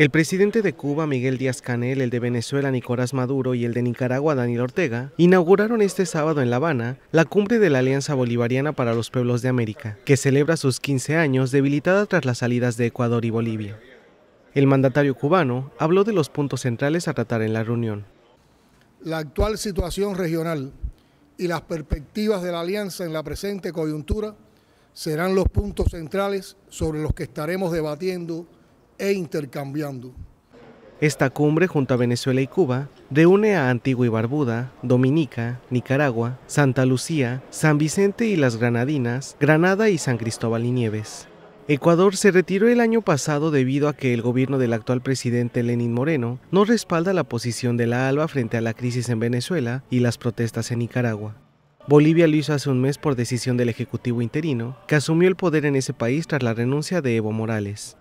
El presidente de Cuba, Miguel Díaz-Canel, el de Venezuela, Nicolás Maduro, y el de Nicaragua, Daniel Ortega, inauguraron este sábado en La Habana la cumbre de la Alianza Bolivariana para los Pueblos de América, que celebra sus 15 años debilitada tras las salidas de Ecuador y Bolivia. El mandatario cubano habló de los puntos centrales a tratar en la reunión. La actual situación regional y las perspectivas de la alianza en la presente coyuntura serán los puntos centrales sobre los que estaremos debatiendo e intercambiando. Esta cumbre junto a Venezuela y Cuba reúne a Antigua y Barbuda, Dominica, Nicaragua, Santa Lucía, San Vicente y las Granadinas, Granada y San Cristóbal y Nieves. Ecuador se retiró el año pasado debido a que el gobierno del actual presidente Lenín Moreno no respalda la posición de la ALBA frente a la crisis en Venezuela y las protestas en Nicaragua. Bolivia lo hizo hace un mes por decisión del Ejecutivo interino, que asumió el poder en ese país tras la renuncia de Evo Morales.